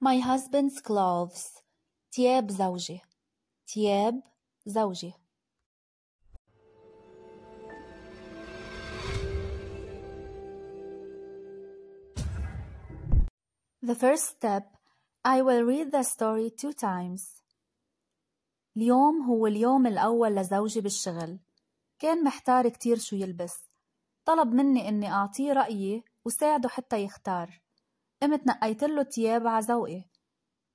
My husband's clothes تياب زوجي تياب زوجي The first step I will read the story two times اليوم هو اليوم الأول لزوجي بالشغل كان محتار كتير شو يلبس طلب مني إني أعطيه رأيي وساعده حتى يختار قمت نقيتله تياب ع ذوقي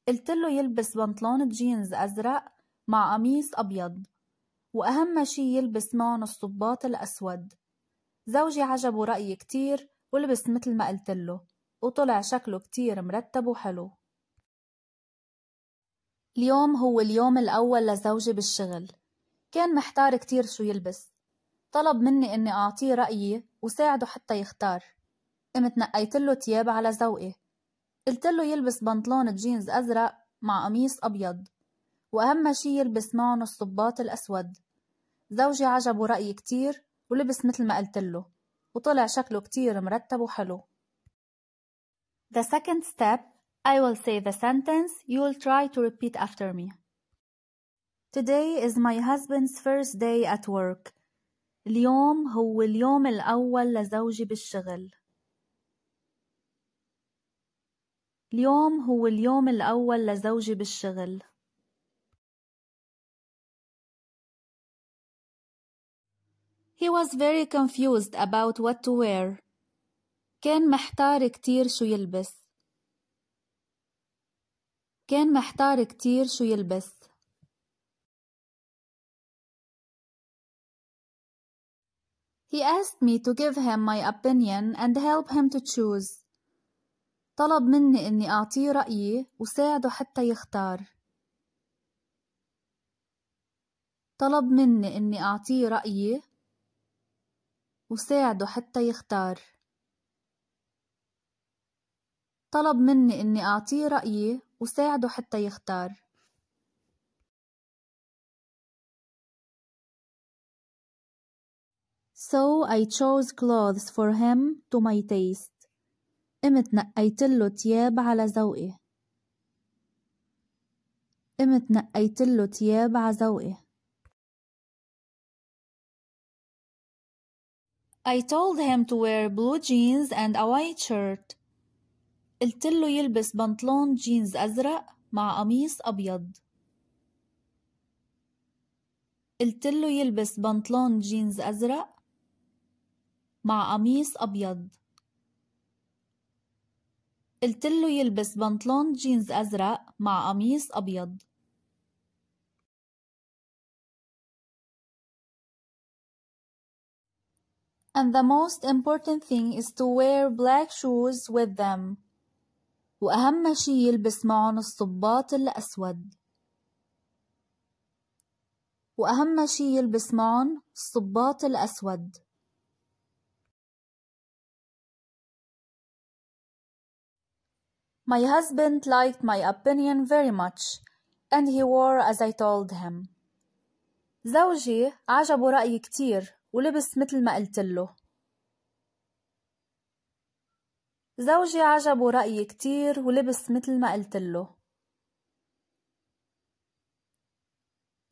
قلتله يلبس بنطلون جينز أزرق مع قميص أبيض وأهم شي يلبس معن الصباط الأسود زوجي عجبه رأيي كتير ولبس مثل ما قلتله وطلع شكله كتير مرتب وحلو اليوم هو اليوم الأول لزوجي بالشغل كان محتار كتير شو يلبس طلب مني إني أعطيه رأيي وساعده حتى يختار قمت نقيتله تياب على ذوقه قلت له يلبس بنطلون جينز أزرق مع قميص أبيض وأهم شي يلبس معه الصباط الأسود زوجي عجبه رأيي كتير ولبس مثل ما قلت له وطلع شكله كتير مرتب وحلو The second step I will say the sentence you'll try to repeat after me Today is my husband's first day at work اليوم هو اليوم الأول لزوجي بالشغل اليوم هو اليوم الأول لزوجي بالشغل. He was very confused about what to wear. كان محتار كتير شو يلبس. كان محتار كتير شو يلبس. He asked me to give him my opinion and help him to choose. طلب مني إني أعطيه رأيي وساعده حتى يختار طلب مني إني أعطيه رأيي وساعده حتى يختار طلب مني إني أعطيه رأيي وساعده حتى يختار So I chose clothes for him to my taste. قمت نقيت له تياب على ذوقي قمت نقيت له تياب على ذوقي I told him to wear blue jeans and a white shirt. قلت له يلبس بنطلون جينز أزرق مع قميص أبيض. قلت له يلبس بنطلون جينز أزرق مع قميص أبيض. قلت له يلبس بنطلون جينز أزرق مع قميص أبيض And the most important thing is to wear black shoes with them. وأهم شي يلبس معهم الصباط الأسود. وأهم شي يلبس معهم الصباط الأسود. My husband liked my opinion very much and he wore as I told him. زوجي عجبه رأيي كتير ولبس مثل ما قلت له. زوجي عجبه رأيي كتير ولبس مثل ما قلت له.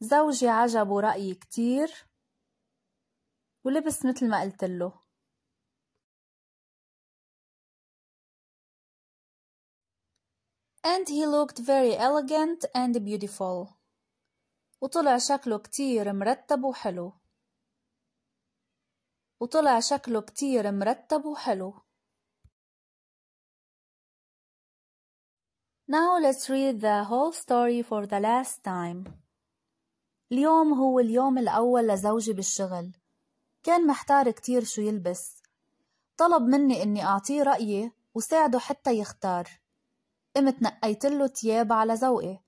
زوجي عجبه رأيي كتير ولبس مثل ما قلت له and he looked very elegant and beautiful وطلع شكله كتير مرتب وحلو وطلع شكله كتير مرتب وحلو Now let's read the whole story for the last time اليوم هو اليوم الأول لزوجي بالشغل كان محتار كتير شو يلبس طلب مني إني أعطيه رأيي وساعده حتى يختار قمت له تياب على ذوقي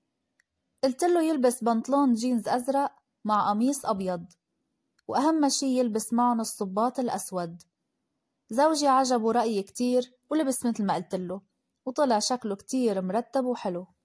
له يلبس بنطلون جينز أزرق مع قميص أبيض وأهم شي يلبس معن الصباط الأسود زوجي عجبه رأيي كتير ولبس مثل ما له وطلع شكله كتير مرتب وحلو